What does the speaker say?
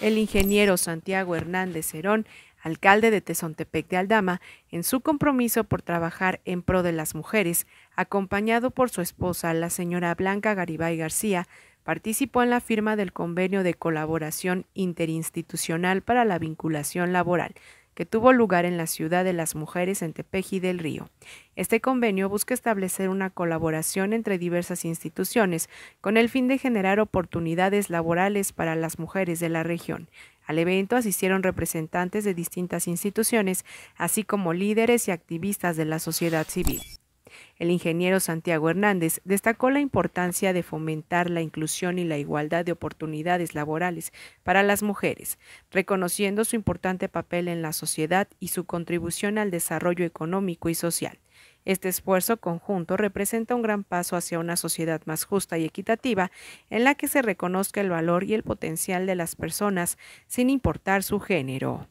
el ingeniero Santiago Hernández Herón, alcalde de Tezontepec de Aldama, en su compromiso por trabajar en pro de las mujeres, acompañado por su esposa, la señora Blanca Garibay García, participó en la firma del convenio de colaboración interinstitucional para la vinculación laboral, que tuvo lugar en la Ciudad de las Mujeres en Tepeji del Río. Este convenio busca establecer una colaboración entre diversas instituciones con el fin de generar oportunidades laborales para las mujeres de la región. Al evento asistieron representantes de distintas instituciones, así como líderes y activistas de la sociedad civil. El ingeniero Santiago Hernández destacó la importancia de fomentar la inclusión y la igualdad de oportunidades laborales para las mujeres, reconociendo su importante papel en la sociedad y su contribución al desarrollo económico y social. Este esfuerzo conjunto representa un gran paso hacia una sociedad más justa y equitativa, en la que se reconozca el valor y el potencial de las personas sin importar su género.